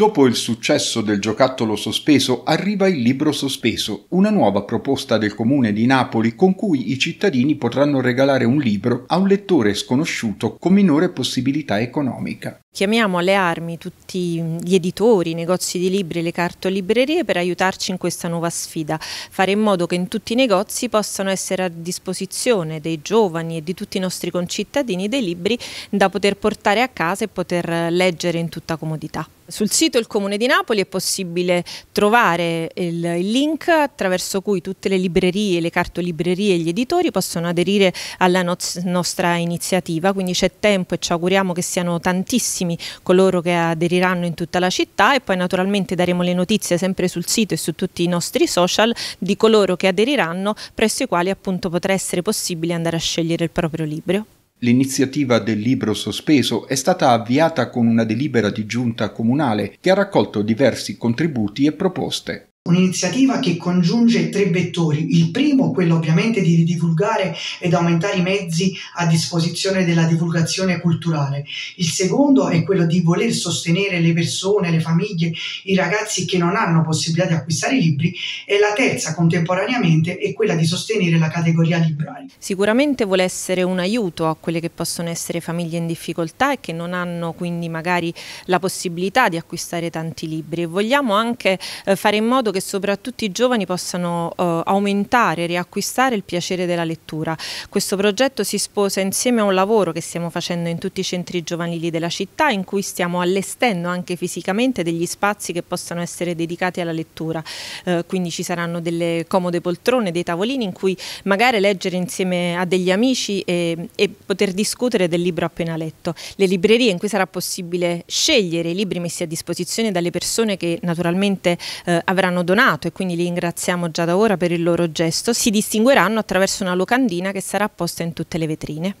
Dopo il successo del giocattolo sospeso arriva il libro sospeso, una nuova proposta del comune di Napoli con cui i cittadini potranno regalare un libro a un lettore sconosciuto con minore possibilità economica. Chiamiamo alle armi tutti gli editori, i negozi di libri, le cartolibrerie per aiutarci in questa nuova sfida, fare in modo che in tutti i negozi possano essere a disposizione dei giovani e di tutti i nostri concittadini dei libri da poter portare a casa e poter leggere in tutta comodità. Sul sito del Comune di Napoli è possibile trovare il link attraverso cui tutte le librerie, le cartolibrerie e gli editori possono aderire alla nostra iniziativa, quindi c'è tempo e ci auguriamo che siano tantissimi tantissimi coloro che aderiranno in tutta la città e poi naturalmente daremo le notizie sempre sul sito e su tutti i nostri social di coloro che aderiranno presso i quali appunto potrà essere possibile andare a scegliere il proprio libro. L'iniziativa del libro sospeso è stata avviata con una delibera di giunta comunale che ha raccolto diversi contributi e proposte. Un'iniziativa che congiunge tre vettori. Il primo, quello ovviamente di ridivulgare ed aumentare i mezzi a disposizione della divulgazione culturale. Il secondo è quello di voler sostenere le persone, le famiglie, i ragazzi che non hanno possibilità di acquistare libri. E la terza, contemporaneamente, è quella di sostenere la categoria librari. Sicuramente vuole essere un aiuto a quelle che possono essere famiglie in difficoltà e che non hanno quindi magari la possibilità di acquistare tanti libri. Vogliamo anche eh, fare in modo modo che soprattutto i giovani possano eh, aumentare, riacquistare il piacere della lettura. Questo progetto si sposa insieme a un lavoro che stiamo facendo in tutti i centri giovanili della città in cui stiamo allestendo anche fisicamente degli spazi che possano essere dedicati alla lettura. Eh, quindi ci saranno delle comode poltrone, dei tavolini in cui magari leggere insieme a degli amici e, e poter discutere del libro appena letto. Le librerie in cui sarà possibile scegliere i libri messi a disposizione dalle persone che naturalmente eh, avranno hanno donato e quindi li ringraziamo già da ora per il loro gesto, si distingueranno attraverso una locandina che sarà posta in tutte le vetrine.